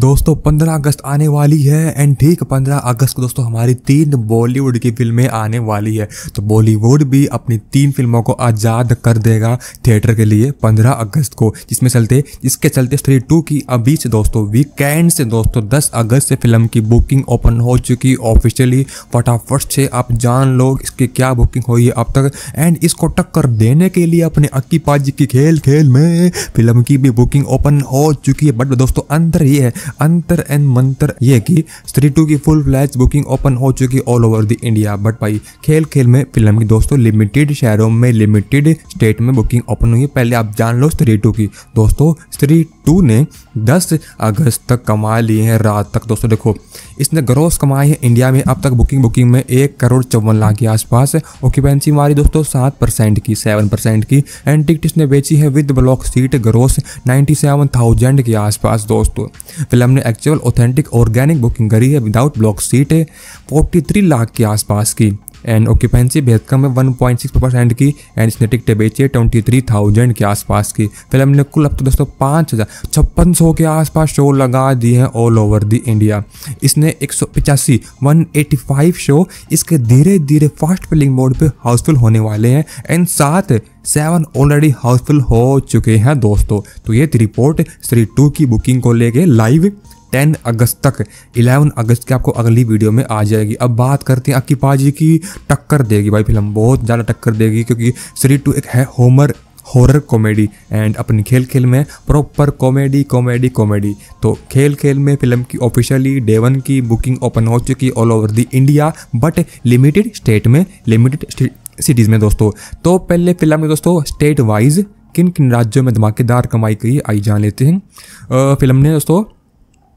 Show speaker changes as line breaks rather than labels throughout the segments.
दोस्तों 15 अगस्त आने वाली है एंड ठीक 15 अगस्त को दोस्तों हमारी तीन बॉलीवुड की फिल्में आने वाली है तो बॉलीवुड भी अपनी तीन फिल्मों को आज़ाद कर देगा थिएटर के लिए 15 अगस्त को जिसमें चलते इसके चलते स्त्री टू की अभी से दोस्तों वीकेंड से दोस्तों 10 अगस्त से फिल्म की बुकिंग ओपन हो चुकी ऑफिशियली फटाफट से आप जान लो इसकी क्या बुकिंग हुई है अब तक एंड इसको टक्कर देने के लिए अपने अक्की पाजी की खेल खेल में फिल्म की भी बुकिंग ओपन हो चुकी है बट दोस्तों अंदर ये है अंतर एंड मंतर ये कि स्त्री टू की फुल फ्लैच बुकिंग ओपन हो चुकी all over the India but भाई खेल खेल में फिल्म की दोस्तों लिमिटेड शहरों में लिमिटेड स्टेट में बुकिंग ओपन हुई पहले आप जान लो स्त्री टू की दोस्तों स्त्री टू ने 10 अगस्त तक कमा लिए हैं रात तक दोस्तों देखो इसने ग्रोस कमाई है इंडिया में अब तक बुकिंग बुकिंग में एक करोड़ चौवन लाख के आसपास ऑक्यूपेंसी मारी दोस्तों सात परसेंट की सेवन परसेंट की एंड टिकट इसने बेची है with block seat gross ninety seven thousand के आसपास दोस्तों फिल्म ने एक्चुअल ऑथेंटिक ऑर्गेनिक बुकिंग करी है without block seat forty three lakh के आसपास की एंड ऑक्यूपेंसी बेहद कम है वन पॉइंट सिक्स परसेंट की एंड स्नेटिक टेबेची है ट्वेंटी के आसपास की फिल्म ने कुल अब तो दोस्तों पाँच हज़ार छप्पन सौ के आसपास शो लगा दिए हैं ऑल ओवर दी इंडिया इसने एक सौ पिचासी वन एटी फाइव शो इसके धीरे धीरे फास्ट फिलिंग मोड पर हाउसफुल होने वाले हैं एंड साथ सेवन ऑलरेडी हाउसफुल हो चुके हैं दोस्तों तो ये थी रिपोर्ट श्री टू की बुकिंग को लेके लाइव टेन अगस्त तक इलेवन अगस्त की आपको अगली वीडियो में आ जाएगी अब बात करते हैं आपकी पाजी की टक्कर देगी भाई फिल्म बहुत ज़्यादा टक्कर देगी क्योंकि सीरी टू एक है होमर हॉरर कॉमेडी एंड अपने खेल खेल में प्रॉपर कॉमेडी कॉमेडी कॉमेडी तो खेल खेल में फिल्म की ऑफिशियली डे वन की बुकिंग ओपन हो चुकी all over the India but limited state में लिमिटेड सिटीज़ में दोस्तों तो पहले फिल्म में दोस्तों स्टेट वाइज किन किन राज्यों में धमाकेदार कमाई की आई जान लेते हैं आ, फिल्म ने दोस्तों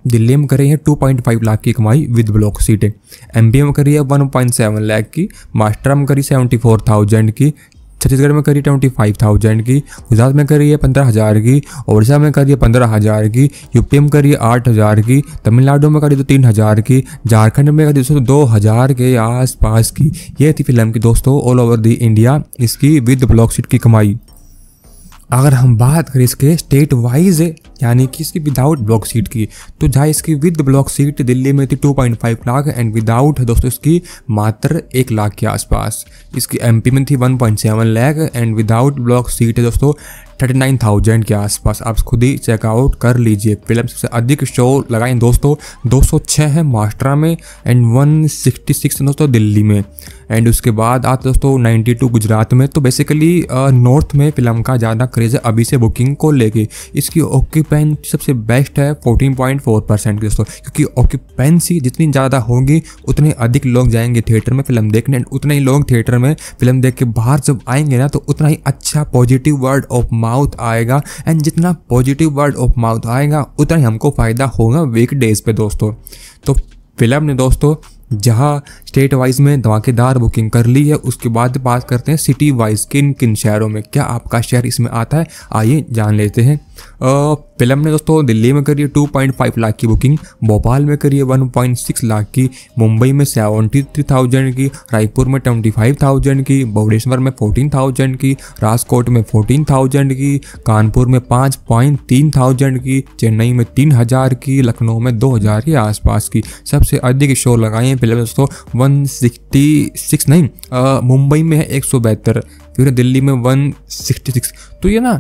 दिल्ली में कर टू है 2.5 लाख की कमाई विद ब्लॉक सीटें एम में करी है 1.7 लाख की महाराष्ट्र में करी 74,000 की छत्तीसगढ़ में करी ट्वेंटी फाइव थाउजेंड की गुजरात में करी है पंद्रह हज़ार की ओडिशा में करी है पंद्रह हज़ार की यूपी में करी है आठ हज़ार की तमिलनाडु में करी तो तीन हज़ार की झारखंड में करी दोस्तों दो हज़ार के आसपास की ये थी फिल्म की दोस्तों ऑल ओवर दी इंडिया इसकी विद ब्लॉक सीट की कमाई अगर हम बात करें इसके स्टेट वाइज यानी कि इसकी विदाउट ब्लॉक सीट की तो जहाँ इसकी विद ब्लॉक सीट दिल्ली में थी 2.5 लाख एंड विदाउट दोस्तों इसकी मात्र एक लाख के आसपास इसकी पी में थी seven lakh and without block seat है दोस्तों थर्टी नाइन थाउजेंड के आसपास आप खुद ही चेकआउट कर लीजिए फिल्म सबसे अधिक शो लगाए दोस्तों दो सौ छः है महाराष्ट्र में एंड वन सिक्सटी सिक्स दोस्तों दिल्ली में एंड उसके बाद आप दोस्तों नाइन्टी टू गुजरात में तो बेसिकली नॉर्थ में फिल्म का ज़्यादा क्रेज़ है अभी से बुकिंग को लेके इसकी ओके पेन सबसे बेस्ट है 14.4 परसेंट की दोस्तों क्योंकि ऑक्यूपेंसी जितनी ज़्यादा होगी उतने अधिक लोग जाएंगे थिएटर में फिल्म देखने एंड उतने ही लोग थिएटर में फिल्म देख के बाहर जब आएंगे ना तो उतना ही अच्छा पॉजिटिव वर्ड ऑफ माउथ आएगा एंड जितना पॉजिटिव वर्ड ऑफ माउथ आएगा उतना ही हमको फ़ायदा होगा वीकडेज़ पे दोस्तों तो फिल्म ने दोस्तों जहाँ स्टेट वाइज में धमाकेदार बुकिंग कर ली है उसके बाद बात करते हैं सिटी वाइज किन किन शहरों में क्या आपका शहर इसमें आता है आइए जान लेते हैं फिल्म ने दोस्तों दिल्ली में करी 2.5 लाख की बुकिंग भोपाल में करी 1.6 लाख की मुंबई में सेवेंटी थ्री थाउजेंड की रायपुर में ट्वेंटी फाइव थाउजेंड की भुवनेश्वर में फोर्टीन थाउजेंड की राजकोट में फोर्टीन थाउजेंड की कानपुर में पाँच पॉइंट तीन थाउजेंड की चेन्नई में तीन हज़ार की लखनऊ में दो हज़ार के आसपास की सबसे अधिक शो लगाए हैं फिल्म दोस्तों वन सिक्सटी सिक्स नहीं मुंबई में है एक सौ बहत्तर फिर दिल्ली में वन सिक्सटी सिक्स तो ये ना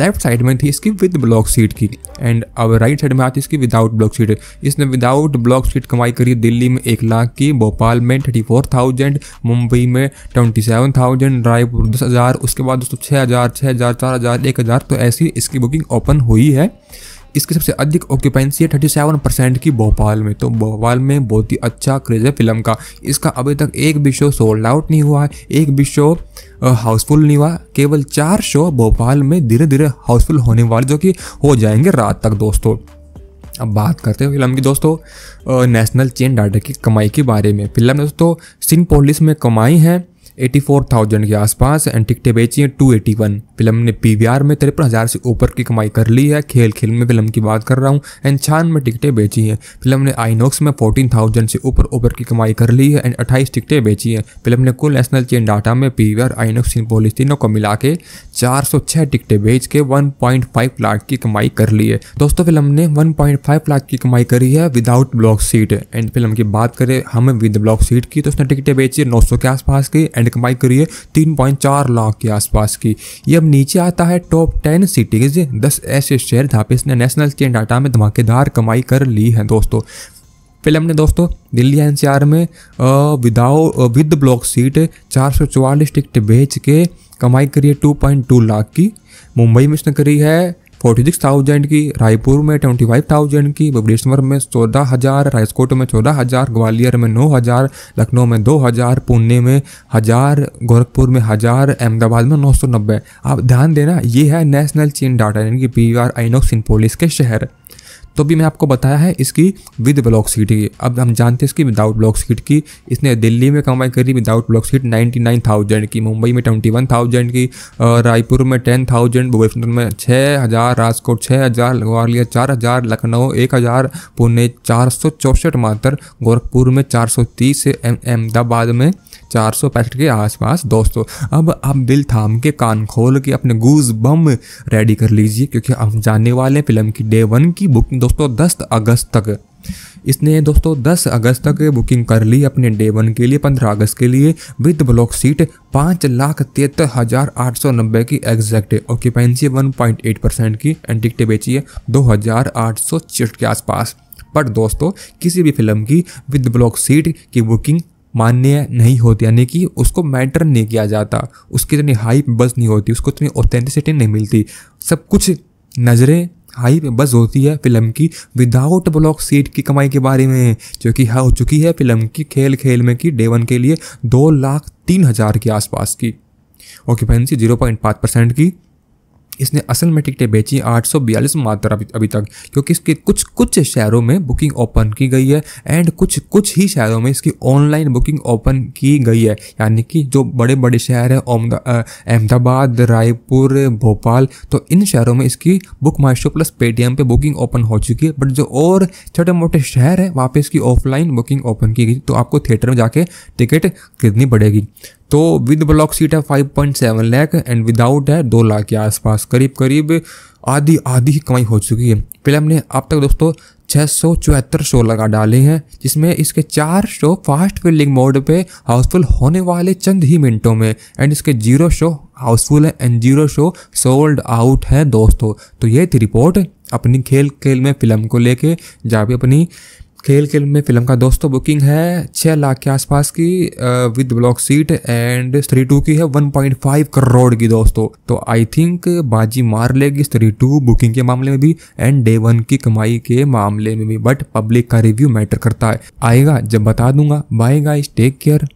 लेफ्ट साइड में थी इसकी विद ब्लॉक सीट की एंड अब राइट साइड में आती इसकी विदाउट ब्लॉक सीट इसने विदाउट ब्लॉक सीट कमाई करी दिल्ली में एक लाख की भोपाल में थर्टी फोर थाउजेंड मुंबई में ट्वेंटी सेवन थाउजेंड रायपुर दस हज़ार उसके बाद दोस्तों छः हज़ार छः हज़ार चार हज़ार एक हज़ार तो ऐसी इसकी बुकिंग ओपन हुई है इसकी सबसे अधिक ऑक्यूपेंसी है थर्टी सेवन परसेंट की भोपाल में तो भोपाल में बहुत ही अच्छा क्रेज है फिल्म का इसका अभी तक एक भी शो सोल्ड आउट नहीं हुआ है एक भी शो हाउसफुल नहीं हुआ केवल चार शो भोपाल में धीरे धीरे हाउसफुल होने वाले जो कि हो जाएंगे रात तक दोस्तों अब बात करते हैं फिल्म की दोस्तों नेशनल चेन डाटा की कमाई के बारे में फिल्म दोस्तों सिंह पोलिस में कमाई है 84,000 के आसपास एंड टिकटें बेची हैं वन फिल्म ने पीवीआर में तिरपन हज़ार से ऊपर की कमाई कर ली है खेल खेल में फिल्म की बात कर रहा हूँ एंड छान में टिकटें बेची हैं फिल्म ने आइनॉक्स में फोर्टीन थाउजेंड से ऊपर ऊपर की कमाई कर ली है एंड अट्ठाईस टिकटें बेची हैं फिल्म ने कुल नेशनल चेन डाटा में P V R INOX Cinepolis तीनों को मिला के चार सौ छः टिकटें बेच के वन पॉइंट फाइव लाख की कमाई कर ली है दोस्तों फिल्म ने वन पॉइंट फाइव लाख की कमाई करी है without block seat and film की बात करें हम विद ब्लॉक सीट की तो उसने टिकटें बेची है नौ सौ के आसपास की एंड कमाई करी है तीन पॉइंट चार लाख के आसपास की यह जब नीचे आता है टॉप टेन सिटीज दस ऐसे शहर जहाँ पे इसने नेशनल चेन डाटा में धमाकेदार कमाई कर ली है दोस्तों फिल्म ने दोस्तों दिल्ली एनसीआर में विदाउ विद ब्लॉक सीट चार सौ चौवालीस टिकट बेच के कमाई करी है टू पॉइंट टू लाख की मुंबई में इसने करी है फोर्टी सिक्स थाउजेंड की रायपुर में ट्वेंटी फाइव थाउजेंड की भुवनेश्वर में चौदह हज़ार राजकोट में चौदह हज़ार ग्वालियर में नौ हज़ार लखनऊ में दो हज़ार पुणे में हज़ार गोरखपुर में हज़ार अहमदाबाद में नौ सौ नब्बे आप ध्यान देना ये है नेशनल चीन डाटा यानी कि पी आर आइनोक्स पोलिस के शहर तो भी मैं आपको बताया है इसकी विद ब्लॉक सीट की अब हम जानते हैं इसकी विदाउट ब्लॉक सीट की इसने दिल्ली में कमाई करी विदाउट ब्लॉक सीट 99,000 की मुंबई में 21,000 की रायपुर में 10,000 भुवनेश्वर में 6,000 राजकोट 6,000 ग्वालियर हज़ार लखनऊ हजार पुणे चार मात्र गोरखपुर में सौ से अहमदाबाद में चार सौ पैंसठ के आसपास दोस्तों अब आप दिल थाम के कान खोल के अपने गूज बम रेडी कर लीजिए क्योंकि हम जाने वाले फिल्म की डे वन की बुकिंग दोस्तों 10 अगस्त तक इसने दोस्तों 10 अगस्त तक बुकिंग कर ली अपने डे वन के लिए 15 अगस्त के लिए विद ब्लॉक सीट पाँच लाख तिहत्तर हज़ार आठ सौ नब्बे की एग्जैक्ट ऑक्यूपेंसी 1.8 परसेंट की एंड टिकटें बेची है दो हज़ार आठ सौ चिट के आसपास पर दोस्तों किसी भी फिल्म की विद ब्लॉक सीट की बुकिंग मान्य नहीं होती यानी कि उसको मैटर नहीं किया जाता उसकी इतनी हाइप बस नहीं होती उसको इतनी ऑथेंटिसिटी नहीं मिलती सब कुछ नज़रें हाई बस होती है फिल्म की विदाउट ब्लॉक सीट की कमाई के बारे में जो कि हाँ, हो चुकी है फिल्म की खेल खेल में की डे वन के लिए दो लाख तीन हज़ार के आसपास की ऑक्यूपेंसी जीरो पॉइंट पाँच परसेंट की इसने असल में टिकटें बेची 842 मात्रा अभी तक क्योंकि इसके कुछ कुछ शहरों में बुकिंग ओपन की गई है एंड कुछ कुछ ही शहरों में इसकी ऑनलाइन बुकिंग ओपन की गई है यानी कि जो बड़े बड़े शहर हैं अहमदाबाद रायपुर भोपाल तो इन शहरों में इसकी बुक माइशो प्लस पेटीएम पे बुकिंग ओपन हो चुकी है बट जो और छोटे मोटे शहर हैं वहाँ पर इसकी ऑफलाइन बुकिंग ओपन की गई तो आपको थिएटर में जाके टिकट खरीदनी पड़ेगी तो विद ब्लॉक सीट है five point seven lakh and without है दो लाख के आसपास पास करीब करीब आधी आधी ही कमाई हो चुकी है फिल्म ने अब तक दोस्तों छः सौ चौहत्तर शो लगा डाले हैं जिसमें इसके चार शो फास्ट फिल्डिंग मोड पे हाउसफुल होने वाले चंद ही मिनटों में एंड इसके जीरो शो हाउसफुल है and zero show sold out है दोस्तों तो ये थी रिपोर्ट अपनी खेल खेल में फिल्म को लेके जहाँ भी अपनी खेल खेल में फिल्म का दोस्तों बुकिंग है छः लाख के आसपास की with block seat and Stree two की है 1.5 करोड़ की दोस्तों तो आई थिंक बाजी मार लेगी स्त्री टू बुकिंग के मामले में भी एंड डे वन की कमाई के मामले में भी बट पब्लिक का रिव्यू मैटर करता है आएगा जब बता दूंगा बाय गाइस टेक केयर